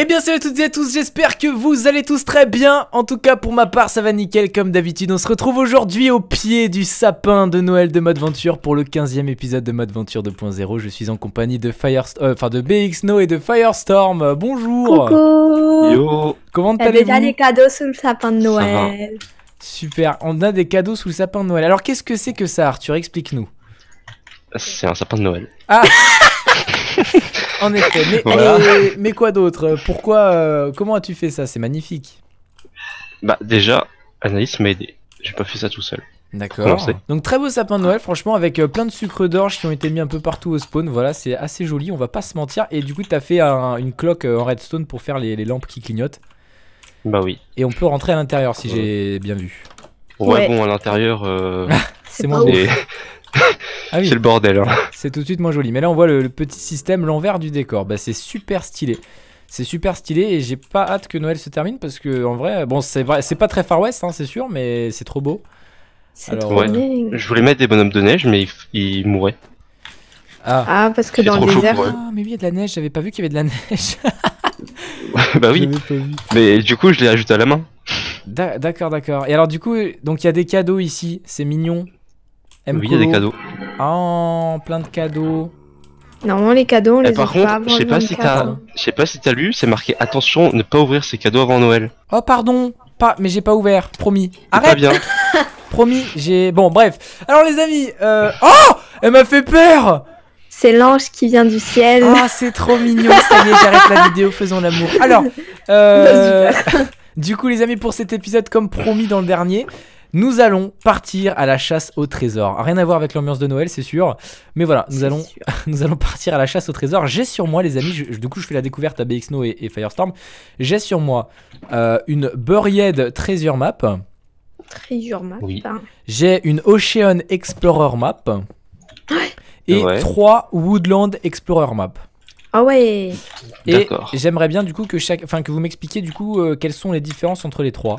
Eh bien salut à toutes et à tous, j'espère que vous allez tous très bien En tout cas pour ma part ça va nickel comme d'habitude On se retrouve aujourd'hui au pied du sapin de Noël de Modventure Pour le 15ème épisode de Mode 2.0 Je suis en compagnie de Fire... Euh, enfin de BXNO et de Firestorm Bonjour Coucou Yo Comment allez a déjà des cadeaux sous le sapin de Noël Super, on a des cadeaux sous le sapin de Noël Alors qu'est-ce que c'est que ça Arthur, explique-nous C'est un sapin de Noël Ah En effet. Mais, quoi d'autre Pourquoi euh, Comment as-tu fait ça C'est magnifique. Bah déjà, Analyse m'a aidé. J'ai pas fait ça tout seul. D'accord. Donc très beau sapin de Noël, franchement, avec euh, plein de sucres d'orge qui ont été mis un peu partout au spawn. Voilà, c'est assez joli, on va pas se mentir. Et du coup, t'as fait une cloque euh, en redstone pour faire les, lampes qui clignotent. Bah oui. Et on peut rentrer à l'intérieur si j'ai bien vu. Ouais, bon, à l'intérieur, c'est moins Ah c'est le bordel. Hein. C'est tout de suite moins joli. Mais là, on voit le, petit système, l'envers du décor. Bah, c'est super stylé. C'est super stylé et j'ai pas hâte que Noël se termine parce que, en vrai, bon, c'est vrai, c'est pas très Far West, hein, c'est sûr, mais c'est trop beau. Alors, trop Je voulais mettre des bonhommes de neige, mais ils, mourraient ah. ah. parce que dans le désert. Ah, mais oui, il y a de la neige, j'avais pas vu qu'il y avait de la neige. bah oui. Mais du coup, je l'ai ajouté à la main. D'accord, d'accord. Et alors, du coup, donc il y a des cadeaux ici, c'est mignon. Oui, il y a des cadeaux. Oh, plein de cadeaux. Normalement, les cadeaux, on eh, les Par contre, je sais pas, si t'as, hein. je sais pas si lu, c'est marqué attention, ne pas ouvrir ces cadeaux avant Noël. Oh pardon, pas, mais j'ai pas ouvert, promis. Arrête. bien. promis, j'ai, bon, bref. Alors les amis, euh... oh, elle m'a fait peur. C'est l'ange qui vient du ciel. oh, c'est trop mignon. Ça y est, j'arrête la vidéo, faisons l'amour. Alors, euh... du coup, les amis, pour cet épisode, comme promis dans le dernier, nous allons partir à la chasse au trésor. Rien à voir avec l'ambiance de Noël, c'est sûr. Mais voilà, nous allons, nous allons partir à la chasse au trésor. J'ai sur moi, les amis, du coup, je fais la découverte à BXNO et, et Firestorm. J'ai sur moi euh, une Buried Treasure Map. Treasure Map. Hein. J'ai une Ocean Explorer Map. Et trois Woodland Explorer Map. Ah ouais. Et j'aimerais bien du coup que que vous m'expliquiez du coup euh, quelles sont les différences entre les trois.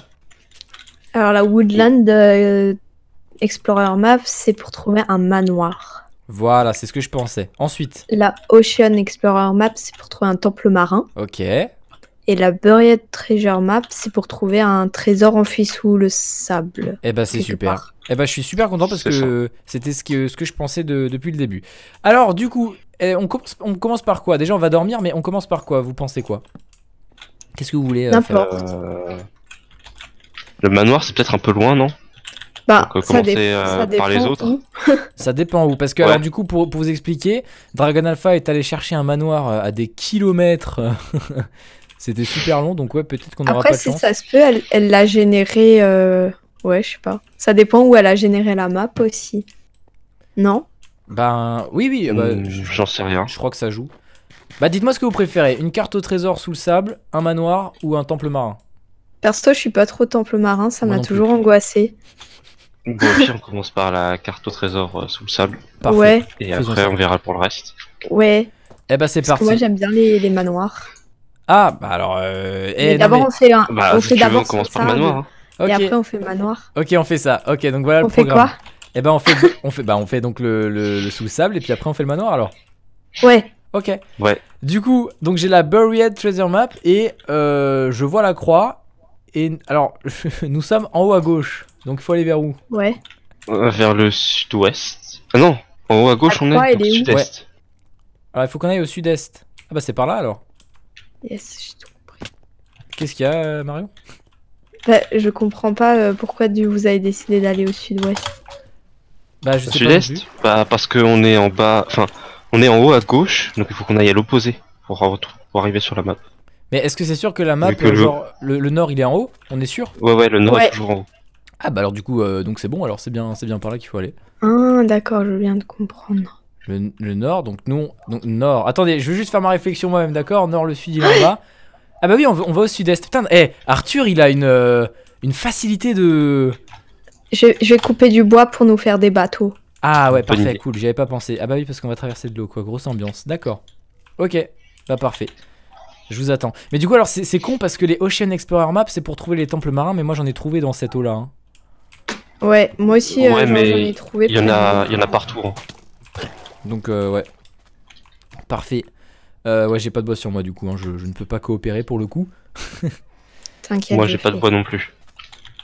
Alors la Woodland euh, Explorer Map, c'est pour trouver un manoir. Voilà, c'est ce que je pensais. Ensuite. La Ocean Explorer Map, c'est pour trouver un temple marin. Ok. Et la Buried Treasure Map, c'est pour trouver un trésor enfui sous le sable. Eh ben, c'est super. Eh ben, je suis super content parce que c'était ce que, ce que je pensais depuis le début. Alors du coup, eh, on commence, par quoi Déjà on va dormir, mais on commence par quoi Vous pensez quoi Qu'est-ce que vous voulez euh, faire euh, le manoir, c'est peut-être un peu loin, non bah, euh, euh, ça, par les autres. ça dépend où. Parce que, du coup, pour, vous expliquer, Dragon Alpha est allé chercher un manoir euh, à des kilomètres. C'était super long, donc ouais, peut-être qu'on aura pas Après, si ça se peut, elle l'a généré. Ouais, je sais pas. Ça dépend où elle a généré la map aussi. Non Ben, oui, oui. Bah, hmm, j'en sais rien. Je crois que ça joue. Bah, dites-moi ce que vous préférez une carte au trésor sous le sable, un manoir ou un temple marin Perso, je suis pas trop temple marin, ça m'a toujours angoissé. Bon, on commence par la carte au trésor euh, sous le sable. Parfait. Et après, on verra pour le reste. Ouais. Eh ben, c'est parti. moi, j'aime bien les, manoirs. Ah, bah alors. Euh... Eh, d'abord, on fait un. Bah, on fait d'abord. manoir. Et hein. après, on fait manoir. Ok, on fait ça. Ok, donc voilà on le programme. On fait quoi Eh ben, on fait, on fait, bah, on fait donc le, sous le sable et puis après, on fait le manoir alors. Ouais. Ok. Ouais. Du coup, donc j'ai la Buried Treasure Map et euh, je vois la croix et alors, nous sommes en haut à gauche, donc il faut aller vers où Ouais. Euh, vers le sud-ouest. Ah non, en haut à gauche, on est, au sud-est. Ouais. Alors, il faut qu'on aille au sud-est. Ah bah c'est par là alors. Yes, j'ai tout compris. Qu'est-ce qu'il y a, euh, Mario Bah, je comprends pas euh, pourquoi vous avez décidé d'aller au sud-ouest. Bah, je sais sud-est Bah, parce qu'on est en bas. Enfin, on est en haut à gauche, donc il faut qu'on aille à l'opposé pour arriver sur la map. Mais est-ce que c'est sûr que la map, euh, genre, le... nord il est en haut On est sûr Ouais, ouais, le nord est toujours en haut. Ah bah alors du coup, euh, donc c'est bon, alors c'est bien, c'est bien par là qu'il faut aller. Ah d'accord, je viens de comprendre. Le, nord, donc nous, donc nord. Attendez, je veux juste faire ma réflexion moi-même, d'accord Nord, le sud, il est en bas Ah bah oui, on, va au sud-est. Putain, hé, eh, Arthur, il a une, euh, une facilité de... Je, vais couper du bois pour nous faire des bateaux. Ah ouais, parfait, cool, j'y avais pas pensé. Ah bah oui, parce qu'on va traverser de l'eau, quoi. Grosse ambiance, d'accord. Ok, bah parfait. Je vous attends. Mais du coup, alors, c'est con parce que les Ocean Explorer Maps, c'est pour trouver les temples marins, mais moi, j'en ai trouvé dans cette eau-là. Hein. Ouais, moi aussi, euh, ouais, j'en ai trouvé. Il y, en a, il y en a partout. Hein. Donc, euh, ouais. Parfait. Euh, ouais, j'ai pas de bois sur moi, du coup. Hein. Je, ne peux pas coopérer pour le coup. T'inquiète. Moi, j'ai pas de bois non plus.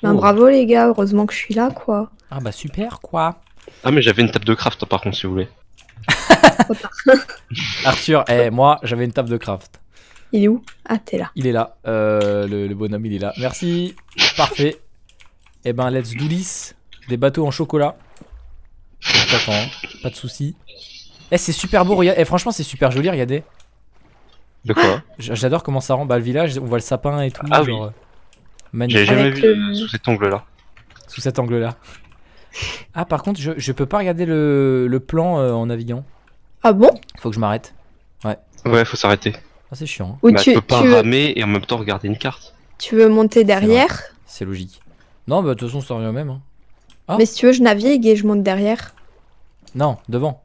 Ben, oh. bravo, les gars. Heureusement que je suis là, quoi. Ah, bah, super, quoi. Ah, mais j'avais une table de craft, par contre, si vous voulez. Arthur, eh, moi, j'avais une table de craft. Il est où Ah, t'es là. Il est là. Euh, le, bonhomme, il est là. Merci. Parfait. Eh ben, let's do this. Des bateaux en chocolat. Hein. pas de soucis. Eh, c'est super beau. Regarde. Eh, franchement, c'est super joli. Regardez. De quoi J'adore comment ça rend. Bah, le village, on voit le sapin et tout. Ah genre, oui. Euh, J'ai jamais vu sous cet angle-là. Sous cet angle-là. Ah, par contre, je, peux pas regarder le, plan euh, en naviguant. Ah bon Faut que je m'arrête. Ouais. Ouais, faut s'arrêter. Ah, c'est chiant. Mais hein. bah, tu, peux pas ramer et en même temps regarder une carte. Tu veux monter derrière C'est logique. Non, bah, de toute façon, ça revient au même. Hein. Ah. Mais si tu veux, je navigue et je monte derrière. Non, devant.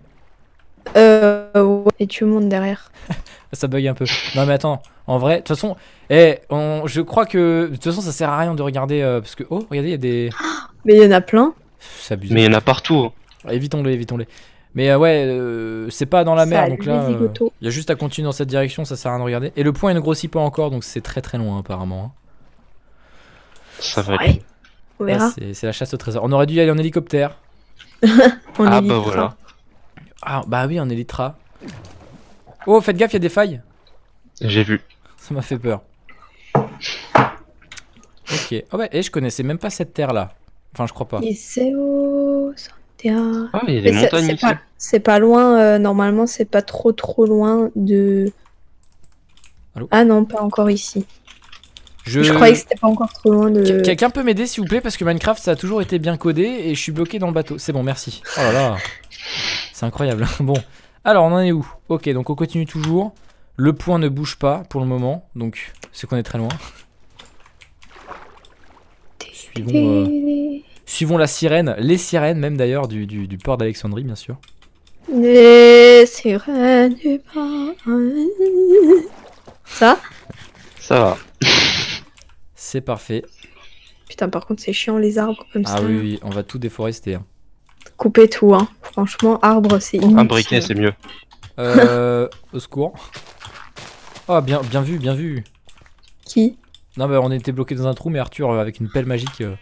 Euh, et tu montes derrière. ça bug un peu. Non mais attends, en vrai, de toute façon, eh, on, je crois que de toute façon ça sert à rien de regarder euh, parce que oh regardez il y a des. Mais il y en a plein. abuse. Mais il y en a partout. Hein. Évitons-les, évitons-les. Mais euh, ouais, euh, c'est pas dans la mer, donc là, euh, il y a juste à continuer dans cette direction, ça sert à rien de regarder. Et le point, il ne grossit pas encore, donc c'est très très loin apparemment. Hein. Ça va On verra. c'est la chasse au trésor. On aurait dû y aller en hélicoptère. ah bah voilà. Ah bah oui, en hélitra. Oh, faites gaffe, il y a des failles. J'ai vu. Ça m'a fait peur. Ok. Oh ouais, et je connaissais même pas cette terre là. Enfin, je crois pas. Et c'est où ah, c'est pas, loin, euh, normalement, c'est pas trop trop loin de. ah non, pas encore ici. Je, croyais que c'était pas encore trop loin Quelqu'un peut m'aider s'il vous plaît parce que Minecraft ça a toujours été bien codé et je suis bloqué dans le bateau. C'est bon, merci. Oh là là, c'est incroyable. Bon, alors on en est où Ok, donc on continue toujours. Le point ne bouge pas pour le moment, donc c'est qu'on est très loin. Euh, Suivons la sirène, les sirènes même d'ailleurs du, port d'Alexandrie bien sûr. Les sirènes du port. Ça Ça va. C'est parfait. Putain, par contre, c'est chiant les arbres comme ah ça. Ah oui, on va tout déforester. Hein. Couper tout, hein. Franchement, arbre, c'est Un briquet, c'est mieux. Euh. au secours. Ah, oh, bien, bien vu, bien vu. Qui Non, mais on était bloqué dans un trou, mais Arthur, euh, avec une pelle magique, euh,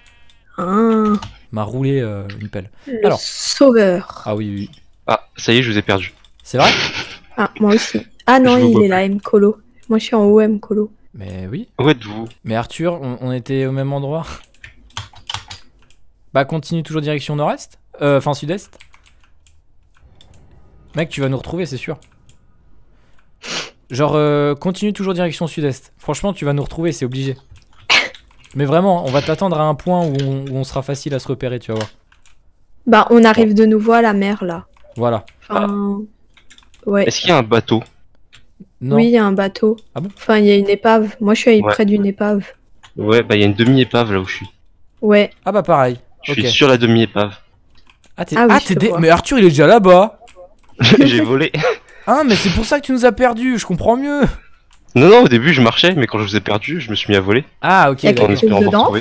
Hein. M'a roulé euh, une pelle. Alors. Sauveur. Ah oui, oui. Ah, ça y est, je vous ai perdu. C'est vrai Ah, moi aussi. Ah non, il est là, M. Colo. Moi, je suis en haut, M. Colo. Mais oui. Où êtes-vous Mais Arthur, on, était au même endroit. Bah, continue toujours direction nord-est. Euh, enfin, sud-est. Mec, tu vas nous retrouver, c'est sûr. Genre, euh, continue toujours direction sud-est. Franchement, tu vas nous retrouver, c'est obligé. Mais vraiment, on va t'attendre à un point où on, sera facile à se repérer, tu vas voir. Bah, on arrive de nouveau à la mer, là. Voilà. Enfin... Ouais. Est-ce qu'il y a un bateau non. Oui, il y a un bateau. Ah bon enfin, il y a une épave. Moi, je suis près d'une épave. Ouais, bah, il y a une demi-épave là où je suis. Ouais. Ah bah, pareil. Je suis sur la demi-épave. Ah, t'es... Ah, ah Mais Arthur, il est déjà là-bas J'ai volé. Ah, mais c'est pour ça que tu nous as perdus, je comprends mieux non, non, au début je marchais, mais quand je vous ai perdu, je me suis mis à voler. Ah, ok. Il y dedans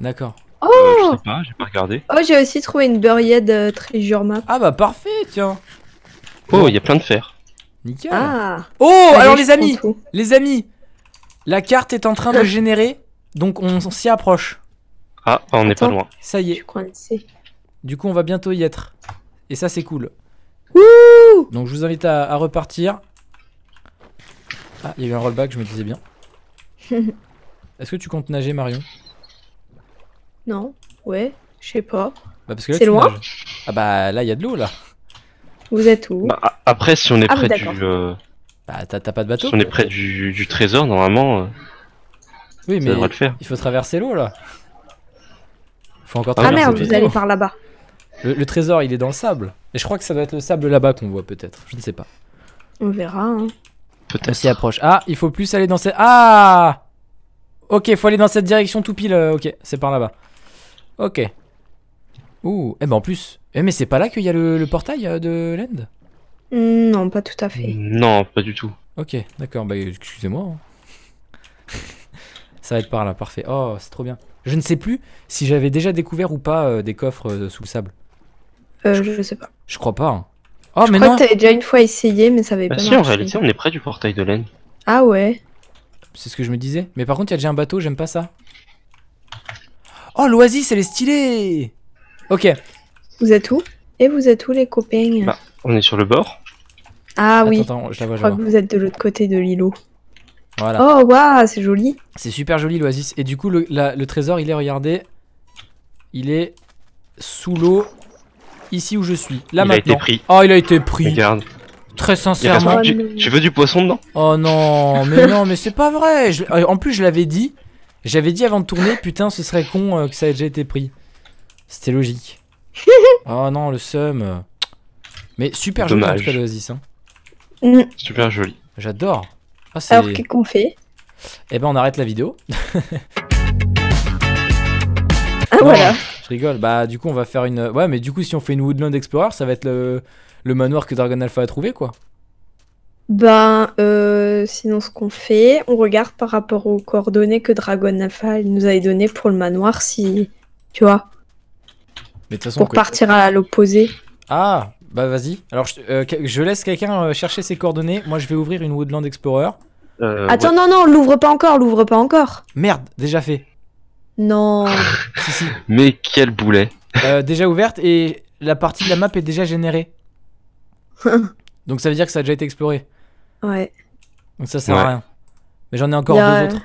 D'accord. Euh, oh Je sais pas, j'ai pas regardé. Oh, j'ai aussi trouvé une buried très euh, treasure map. Ah bah parfait, tiens. Oh, il y a plein de fer. Nickel. Ah. Oh, bah, alors les amis, les amis, la carte est en train de générer, donc on, s'y approche. Ah, on est pas loin. Ça y est. du coup, on va bientôt y être. Et ça, c'est cool. Wouh donc je vous invite à repartir. Ah, il y a eu un rollback, je me disais bien. Est-ce que tu comptes nager, Marion Non, ouais, je sais pas. Bah parce que là, c'est loin Ah bah là, il y a de l'eau là. Vous êtes où bah, Après, si on est ah, près du. Euh, bah t'as pas de bateau Si on est près du, trésor, normalement. Euh, oui, mais il faut traverser l'eau là. Faut encore ah, traverser Ah merde, vous allez par là-bas. le, trésor, il est dans le sable. Et je crois que ça doit être le sable là-bas qu'on voit peut-être. Je ne sais pas. On verra. Hein approche. Ah, il faut plus aller dans cette. Ah Ok, faut aller dans cette direction tout pile. Euh, ok, c'est par là-bas. Ok. Ouh, eh ben en plus. Eh, mais c'est pas là qu'il y a le, portail euh, de l'End Non, pas tout à fait. Non, pas du tout. Ok, d'accord, bah excusez-moi. Hein. Ça va être par là, parfait. Oh, c'est trop bien. Je ne sais plus si j'avais déjà découvert ou pas euh, des coffres sous le sable. je, sais pas. Je crois pas. Hein. Oh, je mais crois que t'avais déjà une fois essayé, mais ça avait bah pas si, en réalité, on est près du portail de laine. Ah ouais C'est ce que je me disais. Mais par contre, il y a déjà un bateau, j'aime pas ça. Oh, l'oasis, elle est stylée Ok. Vous êtes où Et vous êtes où, les copains bah, on est sur le bord. Ah oui, attends, je, la vois, je, crois que vous êtes de l'autre côté de l'îlot. Voilà. Oh, waouh, c'est joli. C'est super joli, l'oasis. Et du coup, le, le trésor, il est, regardez, il est sous l'eau ici où je suis. Là il maintenant. A été pris. Oh, il a été pris. Regarde. Très sincèrement. Tu, veux du poisson dedans Oh non, mais non, mais c'est pas vrai. Euh, en plus, je l'avais dit. J'avais dit avant de tourner, putain, ce serait con euh, que ça ait déjà été pris. C'était logique. oh non, le seum. Mais super joli en tout cas, hein. mm. Super joli. J'adore. Ah, Alors, qu'est-ce qu'on fait Eh ben, on arrête la vidéo. ah, voilà. Je rigole. Bah, du coup, on va faire une. Ouais, mais du coup, si on fait une Woodland Explorer, ça va être le, manoir que Dragon Alpha a trouvé, quoi. Bah sinon, ce qu'on fait, on regarde par rapport aux coordonnées que Dragon Alpha nous avait donné pour le manoir, si. Tu vois. Mais de toute façon, pour partir à l'opposé. Ah, bah vas-y. Alors, je, euh, laisse quelqu'un euh, chercher ses coordonnées. Moi, je vais ouvrir une Woodland Explorer. Attends, non, non, l'ouvre pas encore, l'ouvre pas encore. Merde, déjà fait. Non. Mais quel boulet. Euh, déjà ouverte et la partie de la map est déjà générée. Donc ça veut dire que ça a déjà été exploré. Ouais. Donc ça sert à rien. Mais j'en ai encore deux autres.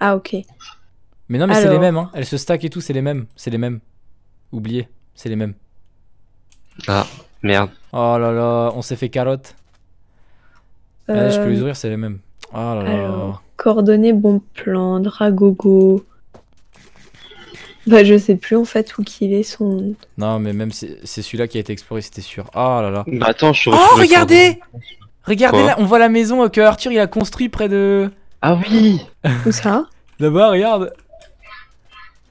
Ah ok. Mais non mais c'est les mêmes. Hein. Elles se stack et tout, c'est les mêmes. C'est les mêmes. Oublié. c'est les mêmes. Ah merde. Oh là là, on s'est fait carotte. je peux euh. les ouvrir, c'est les mêmes. Oh là là. coordonnées, bon plan, dragogo. Bah, je sais plus en fait où qu'il est son. Non, mais même c'est celui-là qui a été exploré, c'était sûr. Ah là là. Bah, attends, je Oh, regardez Regardez là, on voit la maison euh, que Arthur il a construit près de. Ah oui Où ça Là-bas, regarde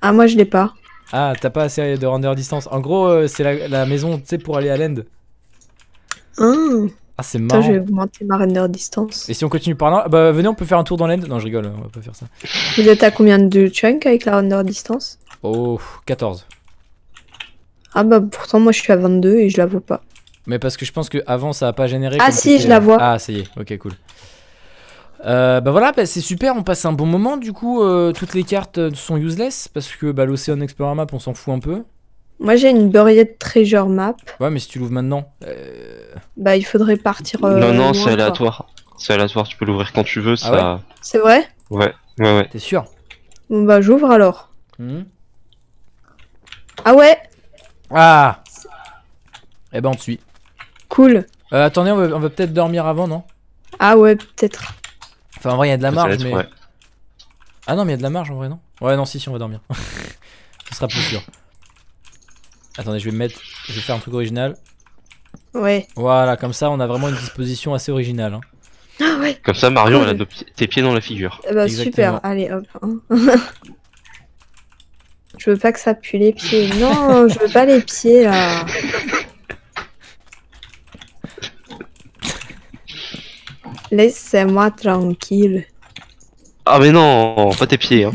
Ah, moi je l'ai pas. Ah, t'as pas assez de render distance. En gros, euh, c'est la, maison, tu sais, pour aller à l'end. Oh. Ah, c'est marrant. Attends, je vais augmenter ma render distance. Et si on continue par là, bah venez, on peut faire un tour dans l'end. Non, je rigole, hein, on va pas faire ça. Vous êtes à combien de chunks avec la render distance Oh, 14. Ah bah pourtant moi je suis à 22 et je la vois pas. Mais parce que je pense que avant ça a pas généré. Ah si, je la vois. Ah ça y est, ok cool. Euh, bah voilà, bah, c'est super, on passe un bon moment du coup, euh, toutes les cartes euh, sont useless parce que bah, l'Océan Explorer Map on s'en fout un peu. Moi j'ai une burriette Treasure Map. Ouais mais si tu l'ouvres maintenant... Bah il faudrait partir... non non c'est aléatoire, c'est aléatoire, tu peux l'ouvrir quand tu veux, ah ça... c'est vrai Ouais, ouais ouais. T'es sûr Bon bah j'ouvre alors. Mmh. Ah ouais Ah Et eh ben on te suit. Cool. Euh, attendez, on va, peut-être dormir avant, non Ah ouais, peut-être. Enfin, en vrai, il y a de la marge, mais... Ah non, mais il y a de la marge, en vrai, non Ouais, non, si, si, on va dormir. Ce sera plus sûr. Attendez, je vais me mettre... Je vais faire un truc original. Ouais. Voilà, comme ça, on a vraiment une disposition assez originale. Hein. Ah ouais Comme ça, Marion, elle a tes pieds dans la figure. bah, super, allez, hop. Hein. Je veux pas que ça pue les pieds. Non, je veux pas les pieds là. Laissez-moi tranquille. Ah mais non, pas tes pieds. Hein.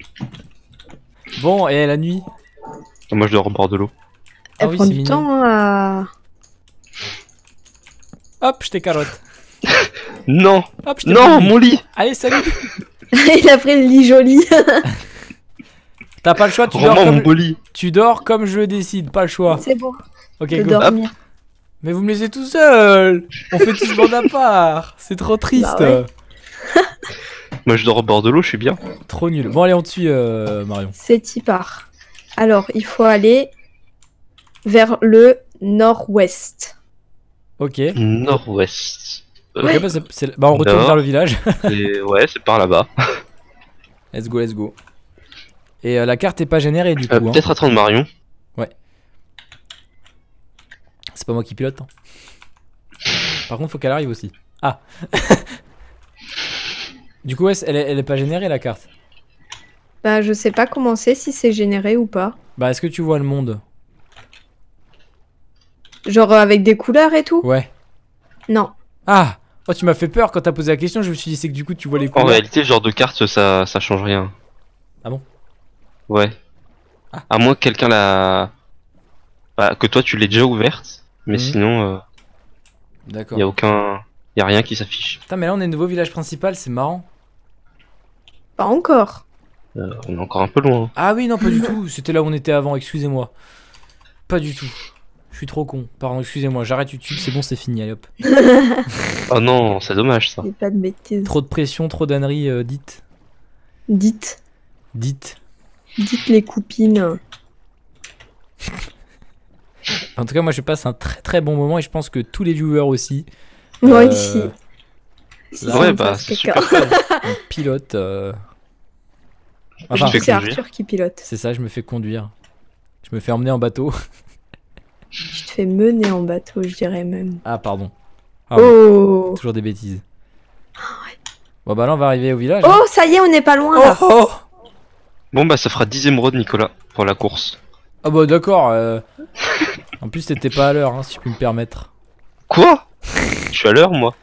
bon, et la nuit Moi je dors remport de l'eau. Elle ah prend du temps à... Euh. Hop, je t'ai carotte. non Non, mon lit Allez, salut Il a pris le lit joli T'as pas le choix, tu dors, comme... tu dors comme je décide, pas le choix. C'est bon. Ok, Dormir. Mais vous me laissez tout seul On fait tous bande à part C'est trop triste bah Moi je dors au bord de l'eau, je suis bien. Trop nul. Bon allez, on te euh, Marion. C'est y part. Alors, il faut aller vers le nord-ouest. Ok. Nord-ouest. Bah, bah, on retourne vers le village. ouais, c'est par là-bas. let's go, let's go. Et euh, la carte est pas générée du euh, coup. Hein. Peut-être attendre Marion. Ouais. C'est pas moi qui pilote. Hein. Par contre, faut qu'elle arrive aussi. Ah Du coup, elle, n'est est pas générée la carte. Bah, je sais pas comment c'est, si c'est généré ou pas. Bah, est-ce que tu vois le monde Genre euh, avec des couleurs et tout Ouais. Non. Ah Oh, tu m'as fait peur quand t'as posé la question, je me suis dit c'est que du coup tu vois les couleurs. En réalité, le genre de carte, ça, ça change rien. Ah bon Ouais. À moins que quelqu'un la... Bah, que toi tu l'aies déjà ouverte, mais mhm. sinon... Euh, D'accord. Y a aucun... Y a rien qui s'affiche. Putain, mais là on est nouveau village principal, c'est marrant. Pas encore. Euh, on est encore un peu loin. Ah oui, non, pas du tout. C'était là où on était avant, excusez-moi. Pas du tout. Je suis trop con. Pardon, excusez-moi, j'arrête YouTube, c'est bon, c'est fini, allez hop. oh non, c'est dommage ça. Pas de Trop de pression, trop d'anneries, euh, dites. Dites. Dites. Dites les coupines. En tout cas, moi, je passe un très très bon moment et je pense que tous les viewers aussi. Moi euh, aussi. ouais, bah, c'est super. On pilote. Euh, c'est Arthur qui pilote. C'est ça, je me fais conduire. Je me fais emmener en bateau. je te fais mener en bateau, je dirais même. Ah, pardon. Ah, oh Toujours des bêtises. Ah, bon, bah là, on va arriver au village. Hein. Oh, ça y est, on n'est pas loin. oh, oh, oh. Bon bah ça fera 10 émeraudes Nicolas pour la course. Ah bah d'accord. Euh. en plus t'étais pas à l'heure hein, si je peux me permettre. Quoi Je suis à l'heure moi.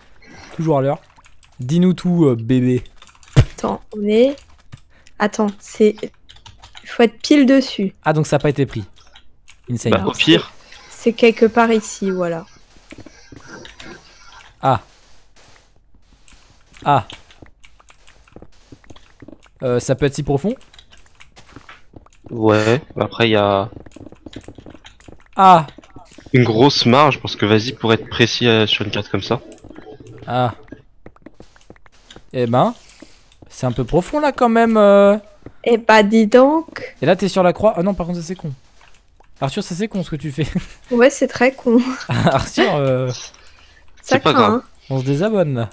Toujours à l'heure. Dis-nous tout euh, bébé. Attends, mais... Attends, c'est... Faut être pile dessus. Ah donc ça n'a pas été pris. Insane. Bah, au pire. C'est quelque part ici, voilà. Ah. Ah. Euh, ça peut être si profond Ouais, après il y a Ah une grosse marge pense que vas-y pour être précis euh, sur une carte comme ça. Ah. Eh ben, c'est un peu profond là quand même. Et euh. eh bah ben, dis donc. Et là t'es sur la croix. Ah non, par contre c'est con. Arthur, c'est con ce que tu fais. Ouais, c'est très con. Arthur, euh, C'est pas hein. on se désabonne là.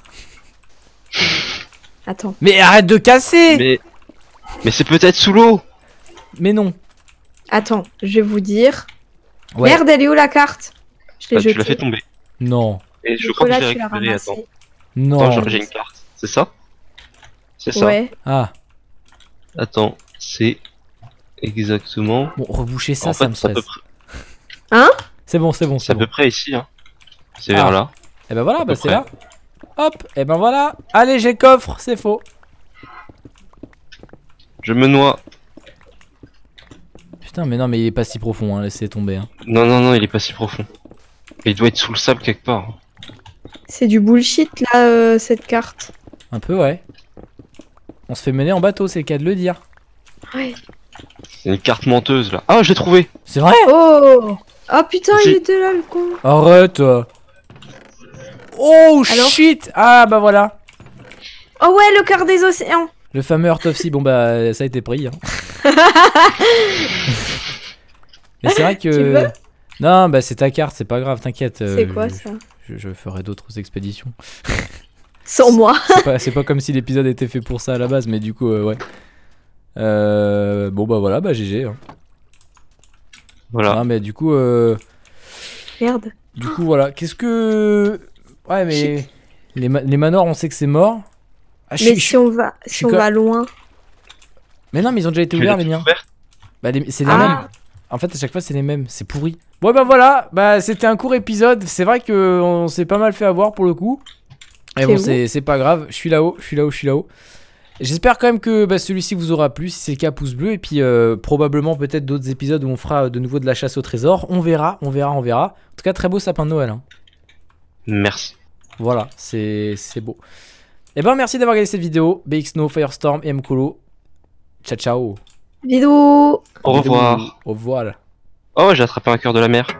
Attends. Mais arrête de casser Mais mais c'est peut-être sous l'eau. Mais non. Attends, je vais vous dire. Merde, elle est où la carte Je l'ai bah, fait tomber. Non. Et je crois que j'ai Attends. Non. Attends, j'ai une carte. C'est ça C'est ça. Ouais. Ah. Attends, c'est exactement. Bon, reboucher ça, ça me stresse. Hein C'est bon, c'est bon. C'est à peu près ici. Hein. C'est vers ah. là. Et eh ben voilà, bah c'est là. Hop, et eh ben voilà. Allez, j'ai coffre, c'est faux. Je me noie mais non, mais il est pas si profond, hein, laissez tomber. Hein. Non, non, non, il est pas si profond. Il doit être sous le sable quelque part. C'est du bullshit là, euh, cette carte. Un peu, ouais. On se fait mener en bateau, c'est le cas de le dire. Ouais. C'est une carte menteuse là. Ah, j'ai trouvé C'est vrai Oh Ah putain, il était là le con Arrête Oh shit Ah bah voilà Oh ouais, le cœur des océans Le fameux Heart of Sea, bon bah ça a été pris. Hein. Mais c'est vrai que. non, bah c'est ta carte, c'est pas grave, t'inquiète. Euh, c'est quoi je, ça je, ferai d'autres expéditions. Sans moi. c'est pas, comme si l'épisode était fait pour ça à la base, mais du coup, euh, ouais. Euh, bon bah voilà, bah GG. Hein. Voilà. mais du coup. Merde. Du coup, voilà. Qu'est-ce que. Ouais, mais. Les, les, manoirs, on sait que c'est mort. Ah, mais si on va, si on va loin. Mais non, mais ils ont déjà été ouverts les miens. Bah, c'est les ah. mêmes. En fait, à chaque fois, c'est les mêmes. C'est pourri. Ouais, ben voilà. Bah, c'était un court épisode. C'est vrai qu'on s'est pas mal fait avoir pour le coup. Et bon, c'est pas grave. Je suis là-haut, je suis là-haut, je suis là-haut. J'espère quand même que bah, celui-ci vous aura plu. Si c'est le cas, pouce bleu. Et puis euh, probablement peut-être d'autres épisodes où on fera euh, de nouveau de la chasse au trésor. On verra, on verra, on verra. En tout cas, très beau sapin de Noël. Hein. Merci. Voilà, c'est beau. Et eh ben merci d'avoir regardé cette vidéo. Snow, Firestorm et Mkolo. Ciao, ciao. Bisous. Au revoir. Au revoir. Oh, j'ai attrapé un cœur de la mer.